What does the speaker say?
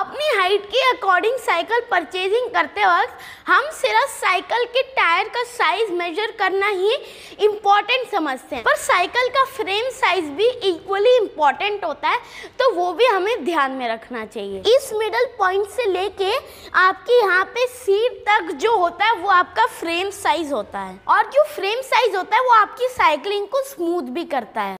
अपनी हाइट के according cycle purchasing करते वक्त हम सिर्फ साइकिल के टायर का साइज मेजर करना ही इम्पॉर्टेंट समझते हैं पर साइकिल का फ्रेम साइज भी इक्वली इम्पॉर्टेंट होता है तो वो भी हमें ध्यान में रखना चाहिए इस मिडल पॉइंट से लेके आपकी यहाँ पे सीट तक जो होता है वो आपका फ्रेम साइज होता है और जो फ्रेम साइज होता है वो आपकी साइकिलिंग को स्मूथ भी करता है